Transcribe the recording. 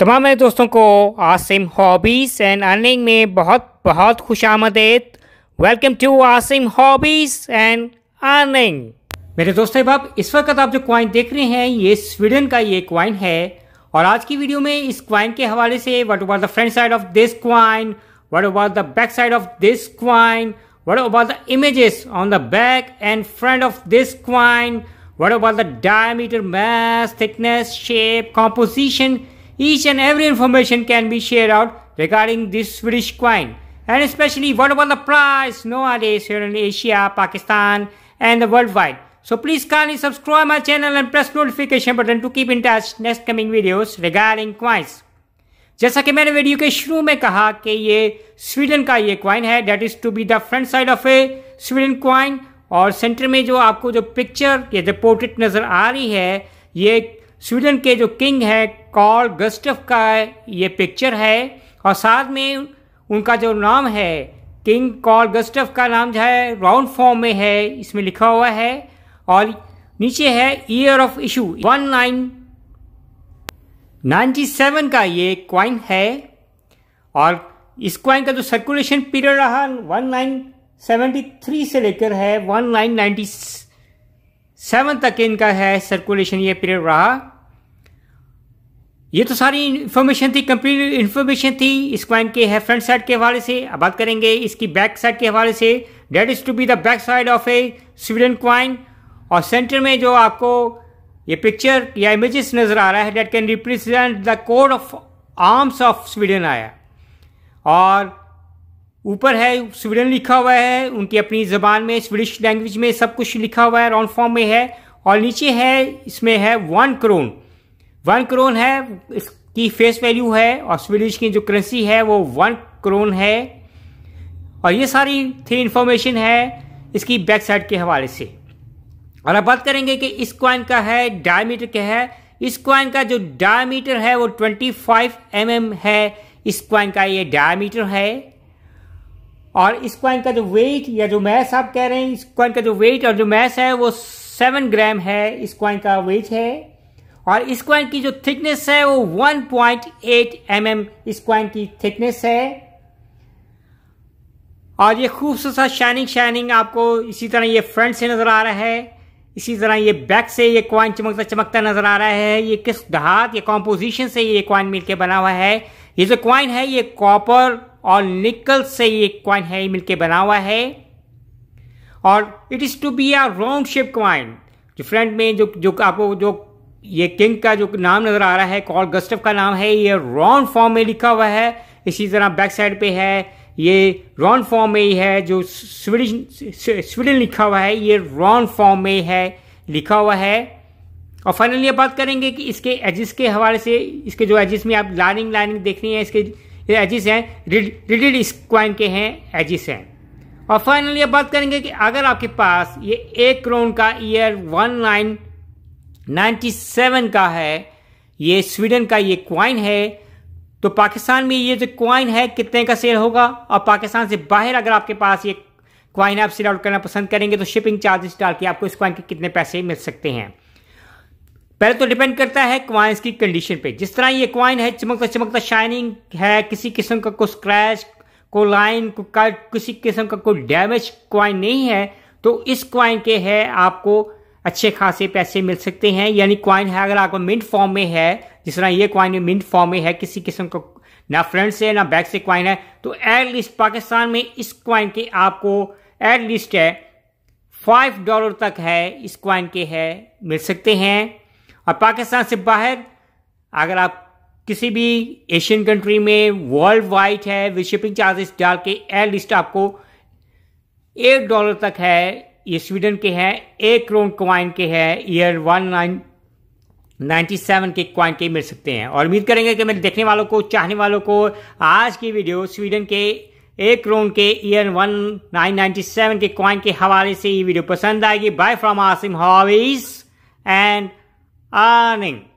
तमाम मेरे दोस्तों को आसिम हॉबीज़ एंड अर्निंग में बहुत बहुत खुश आमदेद welcome to Asim hobbies and earning मेरे दोस्त अहबाब इस वक्त आप जो क्वाइन देख रहे हैं ये स्वीडन का ये क्वाइन है और आज की वीडियो में इस क्वाइन के हवाले से what over the front side of this coin what over the back side of this coin what over the images on the back and front of this coin what over the diameter mass thickness shape composition Each and every information can be shared out regarding this Swedish coin. And especially what about the price nowadays here in Asia, Pakistan and the worldwide. So please kindly subscribe my channel and press notification button to keep in touch next coming videos regarding coins. जैसा कि मैंने video के शुरू में कहा कि ये Sweden का ये क्वाइन है that is to be the front side of a Sweden coin और सेंटर में जो आपको जो पिक्चर ये रिपोर्टेड नज़र आ रही है ये स्वीडन के जो किंग है कॉल गस्टफ का ये पिक्चर है और साथ में उनका जो नाम है किंग कॉल गस्टफ का नाम जो है राउंड फॉर्म में है इसमें लिखा हुआ है और नीचे है year of issue one nine ninety seven का ये क्वाइन है और इस क्वाइन का जो सर्कुलेशन पीरियड रहा वन नाइन सेवेंटी थ्री से लेकर है वन नाइन नाइन्टी सेवन तक इनका है सर्कुलेशन ये पीरियड रहा ये तो सारी इन्फॉर्मेशन थी कंप्लीट इन्फॉर्मेशन थी इस क्वाइन के है फ्रंट साइड के हवाले से अब बात करेंगे इसकी बैक साइड के हवाले से that is to be the back side of a Sweden coin और सेंटर में जो आपको ये पिक्चर या इमेजेस नज़र आ रहा है that can represent the coat of arms of Sweden आया और ऊपर है स्वीडन लिखा हुआ है उनकी अपनी ज़बान में स्वीडिश लैंग्वेज में सब कुछ लिखा हुआ है राउंड फॉर्म में है और नीचे है इसमें है वन करोड़ वन क्रोन है इसकी फेस वैल्यू है और स्वीडिश की जो करेंसी है वो वन क्रोन है और ये सारी थी इंफॉर्मेशन है इसकी बैक साइड के हवाले से और अब बात करेंगे कि इस क्वाइन का है डायमीटर क्या है इस क्वाइन का जो डायमीटर है वो 25 फाइव mm है इस क्वाइन का ये डायमीटर है और इस क्वाइन का जो वेट या जो मैस आप कह रहे हैं इस क्वाइन का जो वेट और जो मैस है वो सेवन ग्राम है इस क्वाइन का वेट है और इस कॉइन की जो थिकनेस है वो 1.8 पॉइंट mm इस कॉइन की थिकनेस है और ये खूबसूरत सा शाइनिंग शाइनिंग आपको इसी तरह ये फ्रंट से नजर आ रहा है इसी तरह ये बैक से ये क्वाइन चमकता चमकता नजर आ रहा है ये किस धात या कॉम्पोजिशन से ये क्वाइन मिलके बना हुआ है ये जो क्वाइन है ये कॉपर और निकल से ये क्वाइन है मिलके बना हुआ है और it is to be a round shape coin जो फ्रंट में जो जो आपको जो ये किंग का जो नाम नज़र आ रहा है कॉल गस्टफ का नाम है ये रॉन फॉर्म में लिखा हुआ है इसी तरह बैक साइड पे है ये रॉन फॉर्म में ही है जो स्वीडिश स्वीडन लिखा हुआ है ये रॉन फॉर्म में है लिखा हुआ है और फाइनली बात करेंगे कि इसके एजिस के हवाले से इसके जो एजिस में आप लाइनिंग लाइनिंग देख रही है इसके ये एजिस हैं रिडिड स्क्वाइन के हैं एजिस हैं और फाइनली बात करेंगे कि अगर आपके पास ये एक क्रोन का ईयर वन नाइन 97 का है ये स्वीडन का ये क्वाइन है तो पाकिस्तान में ये जो क्वाइन है कितने का सेल होगा और पाकिस्तान से बाहर अगर आपके पास ये क्वाइन आप सेल आउट करना पसंद करेंगे तो शिपिंग चार्जेस डाल के आपको इस क्वाइन के कितने पैसे मिल सकते हैं पहले तो डिपेंड करता है क्वाइंस की कंडीशन पे जिस तरह ये क्वाइन है चमकता चमकता शाइनिंग है किसी किस्म का कोई स्क्रैच को लाइन को कट किसी किस्म का कोई डैमेज क्वाइन नहीं है तो इस क्वाइन के है आपको अच्छे खासे पैसे मिल सकते हैं यानी क्वाइन है अगर आपको मिंट फॉर्म में है जिस तरह ये क्वाइन मिंट फॉर्म में है किसी किस्म का ना फ्रंट से ना बैक से क्वाइन है तो एटलीस्ट पाकिस्तान में इस क्वाइन के आपको एटलीस्ट है फाइव डॉलर तक है इस क्वाइन के है मिल सकते हैं और पाकिस्तान से बाहर अगर आप किसी भी एशियन कंट्री में वर्ल्ड वाइड है विशिपिंग शिपिंग चार्जेस डाल के लिस्ट आपको एट डॉलर तक है ये स्वीडन के हैं एक क्रोन क्वाइन के हैं year one nine ninety seven के क्वाइन के मिल सकते हैं और उम्मीद करेंगे कि मेरे देखने वालों को चाहने वालों को आज की वीडियो स्वीडन के एक करोड़ के year one nine ninety seven के क्वाइन के हवाले से ये वीडियो पसंद आएगी bye from Asim hobbies and earning